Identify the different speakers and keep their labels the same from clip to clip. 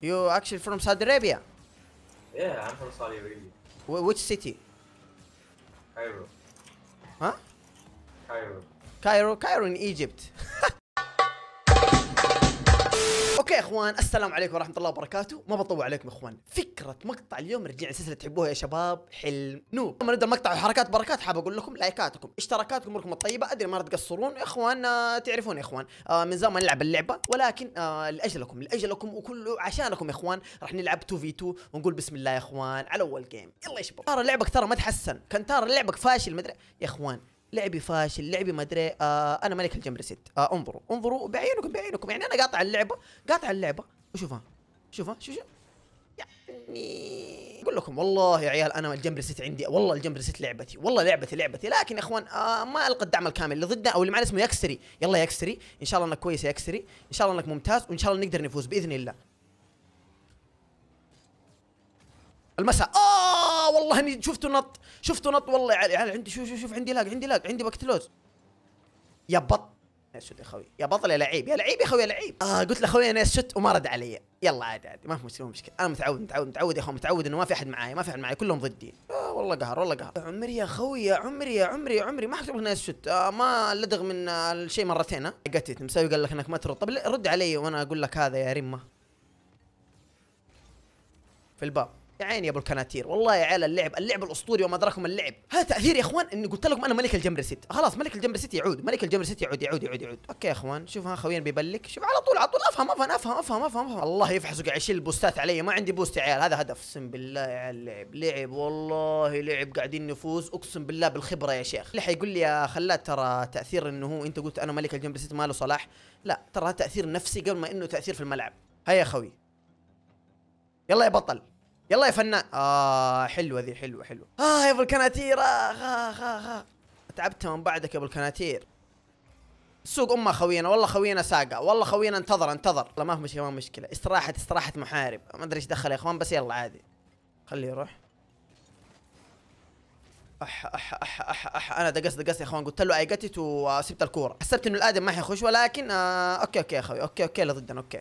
Speaker 1: You actually from Saudi Arabia? Yeah, I'm from Saudi Arabia. which city? Cairo. Huh? Cairo. Cairo, Cairo in Egypt. اوكي اخوان السلام عليكم ورحمه الله وبركاته ما بطول عليكم اخوان فكره مقطع اليوم رجعنا سلسله تحبوها يا شباب حلم نوب لما نبدا المقطع وحركات بركات حاب اقول لكم لايكاتكم اشتراكاتكم اموركم الطيبه ادري ما تقصرون اخوان آه، تعرفون يا اخوان آه، من زمان نلعب اللعبه ولكن آه، لاجلكم لاجلكم وكله عشانكم يا اخوان راح نلعب 2 في 2 ونقول بسم الله يا اخوان على اول جيم يلا يا شباب ترى لعبك ترى ما تحسن كان ترى لعبك فاشل ما ادري يا اخوان لعبي فاشل لعبي ما ادري آه انا ملك الجمبري ست آه انظروا انظروا بعينكم بعينكم يعني انا قاطع اللعبه قاطع اللعبه وشوفها شوفها شوف يعني اقول لكم والله يا عيال انا الجمبري ست عندي والله الجمبري ست لعبتي والله لعبتي لعبتي لكن يا اخوان آه ما القى الدعم الكامل اللي ضدنا او اللي معنا اسمه يكسري يلا يكسري ان شاء الله انك كويس يا يكسري ان شاء الله انك ممتاز وان شاء الله نقدر نفوز باذن الله المساء اوه اه والله اني شفته نط شفته نط والله علي يعني، علي يعني عندي شوف شوف شوف عندي لاق عندي لاق عندي بكتلوز لوز يا بط اسود يا خوي يا بطل يا لعيب يا لعيب يا خوي يا لعيب اه قلت له خوي انا شت وما رد علي يلا عادي عادي ما في مشكله مشكله انا متعود متعود متعود يا اخوي متعود انه ما في احد معاي ما في احد معاي كلهم ضدي آه والله قهر والله قهر عمري يا خوي يا عمري يا عمري يا عمري ما حكتب لك اسشت آه ما لدغ من آه، الشيء مرتين ها قتت مسوي قال لك انك ما ترد طب رد علي وانا اقول لك هذا يا رمه في الباب يا عيني يا ابو الكناتير والله يا عيال اللعب اللعب الاسطوري وما ادراكم اللعب هذا تاثير يا اخوان اني قلت لكم انا ملك الجمر سيت خلاص ملك الجمر سيت يعود ملك الجمر سيت يعود يعود يعود يعود اوكي يا اخوان شوف ها خويا بيبلك شوف على طول على طول افهم افهم افهم افهم افهم, أفهم. الله يفحصه قاعد يشيل البوستات علي ما عندي بوست يا عيال هذا هدف اقسم بالله يا عيال لعب لعب والله لعب قاعدين نفوز اقسم بالله بالخبره يا شيخ اللي حيقول لي يا خلاد ترى تاثير انه هو انت قلت انا ملك الجمر سيت ماله صلاح لا ترى تاثير نفسي قبل ما انه تاثير في الملعب هيا يا خوي يلا يا بطل يلا يا فنان اه حلوه ذي حلوه حلوه اه يا ابو الكناتير اخ اخ اخ تعبت من بعدك يا ابو الكناتير سوق امه خوينا والله خوينا ساقة والله خوينا انتظر انتظر لا ما في مشكله ما في مشكله استراحه استراحه محارب ما ادري ايش دخل يا اخوان بس يلا عادي خليه يروح اح اح اح اح اح انا دقست دقست يا اخوان قلت له اي جت وسبت الكوره حسبت انه الادم ما حيخش ولكن آه اوكي اوكي يا اخوي اوكي اوكي اللي ضدنا اوكي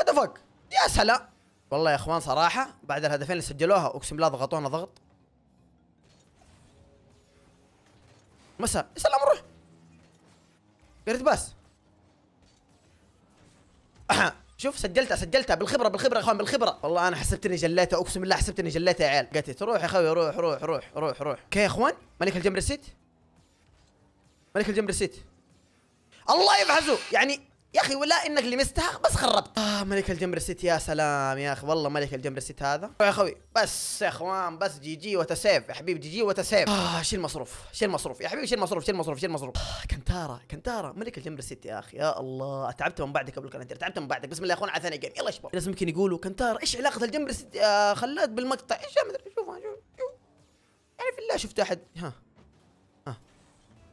Speaker 1: هدفك يا سلام والله يا اخوان صراحه بعد الهدفين اللي سجلوها اقسم بالله ضغطونا ضغط مسا يا سلام روح قرد باس شوف سجلتها سجلتها بالخبره بالخبره يا اخوان بالخبره والله انا حسبت اني جليتها اقسم بالله حسبت اني جليتها يا عيال قتلت روح يا خوي روح روح روح روح روح اوكي يا اخوان ملك الجمر سيت ملك الجمر سيت الله يبعزه يعني يا اخي ولا انك لمستها بس خربت اه ملك الجمر سيت يا سلام يا اخي والله ملك الجمر سيت هذا يا اخوي بس يا اخوان بس جي جي وتسيف يا حبيبي جي جي وتسيف اه شيل مصروف شيل مصروف يا حبيبي شيل مصروف شيل مصروف شيل مصروف آه كنتارا كنتارا ملك الجمر سيت يا اخي يا الله تعبت من بعدك قبل كنتارا تعبت من بعدك بسم الله يا اخوان على ثاني جيم يلا شباب الناس ممكن يقولوا كنتارا ايش علاقه الجمر سيت يا آه، خلاد بالمقطع ايش ما ادري شوف شوف يعني في الله شفت احد ها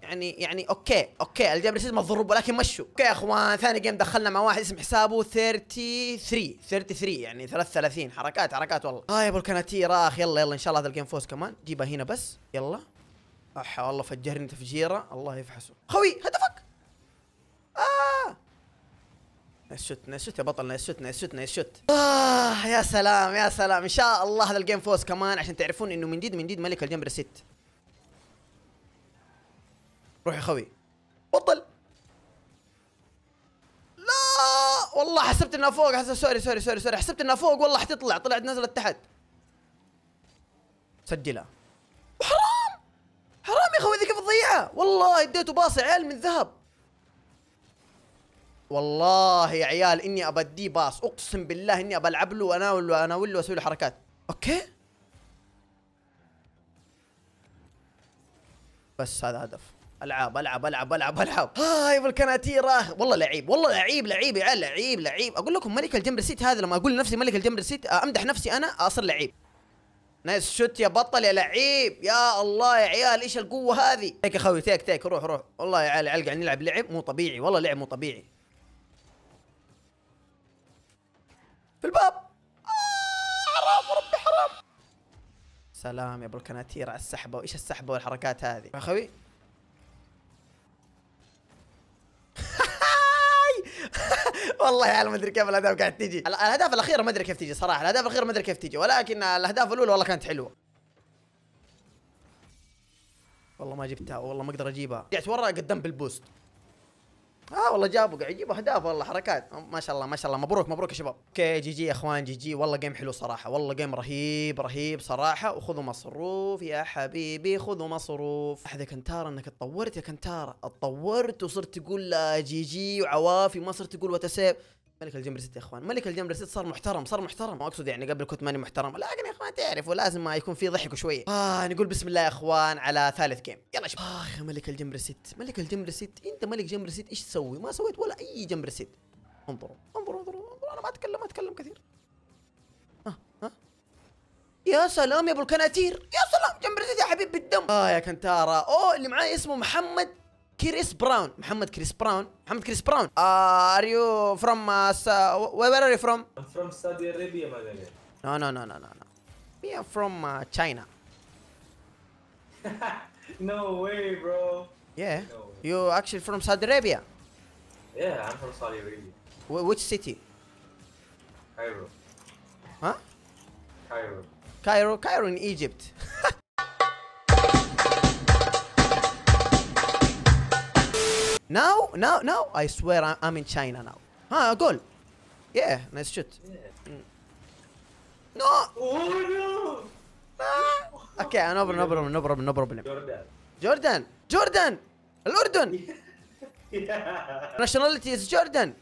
Speaker 1: يعني يعني اوكي اوكي ريسيت مضروب ولكن مشوا اوكي يا اخوان ثاني جيم دخلنا مع واحد اسم حسابه 33 33 يعني 33 حركات حركات والله اه يا ابو الكناتير اخ يلا يلا ان شاء الله هذا الجيم فوز كمان جيبها هنا بس يلا اح والله فجرني تفجيره الله يفحصه خوي هدفك اه نسوت شوت شوت يا بطل نسوت شوت نسوت شوت شوت آه يا سلام يا سلام إن شاء الله هذا الجيم فوز كمان عشان تعرفون إنه من جد من جد ملك الجيم ريسيت روح يا خوي بطل لا والله حسبت انها فوق حسب سوري سوري سوري سوري حسبت انها فوق والله حتطلع طلعت نزلت تحت سجلها وحرام حرام يا خوي ذي كيف تضيعها والله اديته باص عيال من ذهب والله يا عيال اني ابديه باص اقسم بالله اني بلعب له واناول له اناول له واسوي له حركات اوكي بس هذا هدف العب العب العب العب العب هاي بالكناتيره والله لعيب والله لعيب لعيب يا عيال لعيب لعيب اقول لكم ملك الجمبر سيت هذا لما اقول لنفسي ملك الجمبر سيت آه، امدح نفسي انا آه، اصير لعيب نايس شوت يا بطل يا لعيب يا الله يا عيال ايش القوه هذه تيك يا خوي تيك تيك روح روح والله يا عيال قاعد يعني نلعب لعب مو طبيعي والله لعب مو طبيعي في الباب آه حرام وربي حرام سلام يا ابو الكناتير على السحبه وايش السحبه والحركات هذه يا خوي والله يا ما ادري كيف الاهداف قاعد تجي الاهداف الاخيره ما ادري كيف تجي صراحه الاهداف الاخيره ما ادري كيف تجي ولكن الاهداف الاولى والله كانت حلوه والله ما جبتها والله ما اقدر اجيبها رجعت ورا قدام بالبوست اه والله جابوا قاعد يجيبوا اهداف والله حركات ما شاء الله ما شاء الله مبروك مبروك يا شباب اوكي جي جي يا اخوان جي جي والله جيم حلو صراحه والله جيم رهيب رهيب صراحه وخذوا مصروف يا حبيبي خذوا مصروف احد كنتارا انك تطورت يا كنتارا تطورت وصرت تقول جي جي وعوافي ما صرت تقول وتسيب ملك الجمرسيت يا اخوان ملك الجمرسيت صار محترم صار محترم ما اقصد يعني قبل كنت ماني محترم لكن يا اخوان تعرف ولازم ما يكون في ضحك شويه اه نقول بسم الله يا اخوان على ثالث جيم يلا شوف اخ آه، ملك الجمرسيت ملك الجمرسيت انت ملك جمرسيت ايش تسوي ما سويت ولا اي جمرسيت انظروا انظروا انظروا انظروا انا ما اتكلم ما اتكلم كثير ها آه. آه. ها يا سلام يا ابو الكناتير يا سلام جمبرزيت يا حبيب بالدم اه يا كنتارا اوه اللي معاي اسمه محمد كريس براون محمد كريس براون محمد كريس براون ار يو فروم وير ار يو فروم فروم سعودي ارابيا ما نو نو نو نو نو we are from uh, China no way bro yeah no you actually from Saudi Arabia yeah I'm from Saudi Arabia w which city Cairo huh Cairo Cairo Cairo in Egypt Now, now, now, I swear I'm, I'm in China now. Ah, goal. Yeah, nice shoot. No! Oh no! Ah. Okay, no problem, no problem, no problem, no problem. Jordan. Jordan! Jordan! Jordan! yeah. Nationality is Jordan.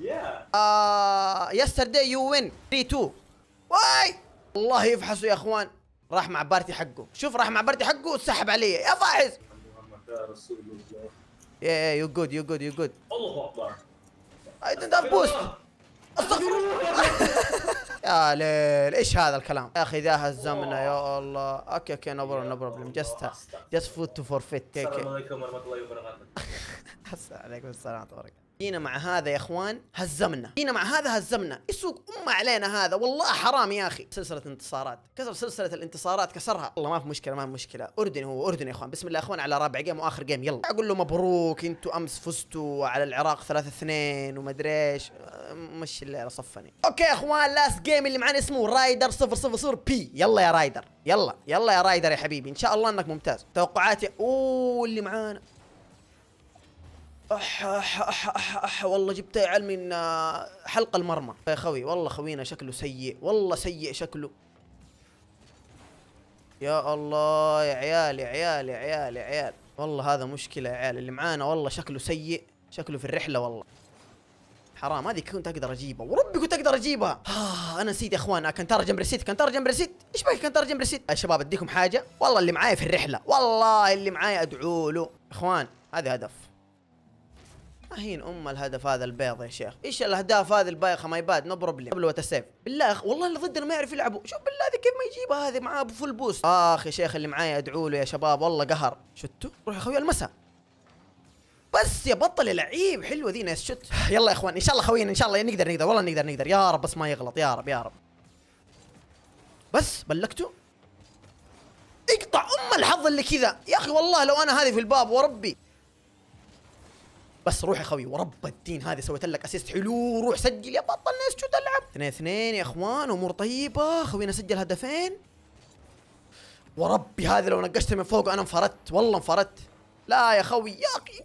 Speaker 1: Yeah. Uh, yesterday you win 3-2. Why? الله يفحصه يا اخوان راح مع بارتي حقه شوف راح مع بارتي حقه وسحب علي يا فايز Yeah, yeah, you're good, you're good, you're good. الله Akbar. I didn't have boost. استغفر يا ليل ايش هذا الكلام يا اخي ذا هزمنا يا الله اوكي اوكي نو بروبلم نو بروبلم جست جست فوت تو فور فيت. السلام عليكم ورحمه الله وبركاته السلام عليكم السلام ورحمه الله جينا مع هذا يا اخوان هزمنا جينا مع هذا هزمنا يسوق ام علينا هذا والله حرام يا اخي سلسله انتصارات كسر سلسله الانتصارات كسرها والله ما في مشكله ما في مشكله اردن هو اردن يا اخوان بسم الله يا اخوان على رابع جيم واخر جيم يلا اقول له مبروك انتوا امس فزتوا على العراق 3 2 ومدري ايش مش الليله صفني اوكي يا اخوان لاست جيم اللي معانا اسمه رايدر 000 بي يلا يا رايدر يلا يلا يا رايدر يا حبيبي ان شاء الله انك ممتاز توقعاتي اوه اللي معانا أح أح أح أح أح والله جبت يا علمي إن حلق المرمى يا خوي والله خوينا شكله سيء والله سيء شكله يا الله يا عيال يا عيال يا عيال يا عيال والله هذا مشكلة يا عيال اللي معانا والله شكله سيء شكله في الرحلة والله حرام هذه كنت اقدر اجيبها وربي كنت اقدر اجيبها آه انا نسيت يا اخوان كنتار جنب ريسيت كنتار جنب رسيت ايش بك كنتار جنب رسيت يا شباب اديكم حاجه والله اللي معايا في الرحله والله اللي معايا ادعوا له اخوان هذا هدف هين ام الهدف هذا البيض يا شيخ ايش الاهداف هذه البايخه ما يباد نو بروبلم قبل وتسيف بالله والله اللي ضدنا ما يعرف يلعبوا شوف بالله ذي كيف ما يجيبها هذه معاه بفول بوست اخ يا شيخ اللي معايا ادعوا له يا شباب والله قهر شتوا روح يا خوي المسا بس يا بطل لعيب حلوه ذي ناس شت يلا يا اخوان ان شاء الله خوينا ان شاء الله نقدر نقدر والله نقدر نقدر يا رب بس ما يغلط يا رب يا رب بس بلكته اقطع ام الحظ اللي كذا يا اخي والله لو انا هذه في الباب وربي بس روح يا خوي ورب الدين هذه سويت لك اسيست حلو روح سجل يا بطل ناس شو تلعب 2 2 يا اخوان امور طيبه خوينا سجل هدفين وربي هذه لو نقشت من فوق انا انفردت والله انفردت لا يا خوي يا اخي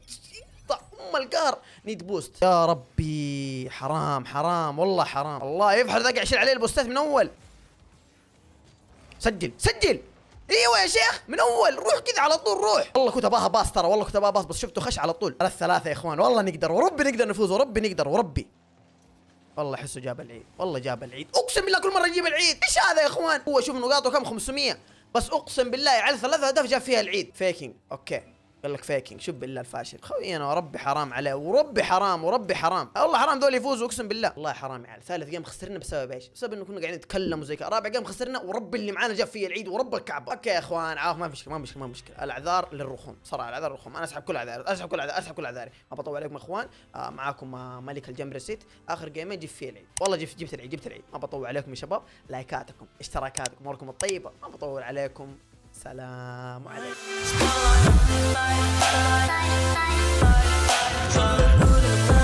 Speaker 1: ام القهر نيد بوست يا ربي حرام حرام والله حرام الله يفحر ذاك عشان عليه البوستات من اول سجل سجل ايوه يا شيخ من اول روح كذا على طول روح والله كنت اباها باص ترى والله كنت اباها باص بس شفته خش على طول على الثلاثه يا اخوان والله نقدر وربي نقدر نفوز وربي نقدر وربي والله احسه جاب العيد والله جاب العيد اقسم بالله كل مره يجيب العيد ايش هذا يا اخوان هو شوف نقاطه كم 500 بس اقسم بالله على ثلاثة اهداف جاب فيها العيد فيكينج اوكي قال لك فيكينج شوف بالله الفاشل خوي انا وربي حرام عليه وربي حرام وربي حرام والله حرام ذول يفوزوا اقسم بالله والله حرام على ثالث جيم خسرنا بسبب ايش؟ بسبب انه كنا قاعدين نتكلم وزي كذا رابع جيم خسرنا ورب اللي معانا جاب فيه العيد ورب الكعبه اوكي يا اخوان عاف ما في مشكله ما في مشكله ما في مشكله الاعذار للرخوم صراحه الاعذار للرخوم انا اسحب كل اعذاري اسحب كل اعذاري اسحب كل اعذاري ما بطول عليكم يا اخوان آه معاكم آه ملك الجمب ريسيت اخر جيمين جيب فيه العيد والله جبت جبت العيد جبت العيد ما بطول عليكم يا شباب لايكاتكم اشتراكاتكم اموركم الطيبه ما بطول عليكم Assalamualaikum.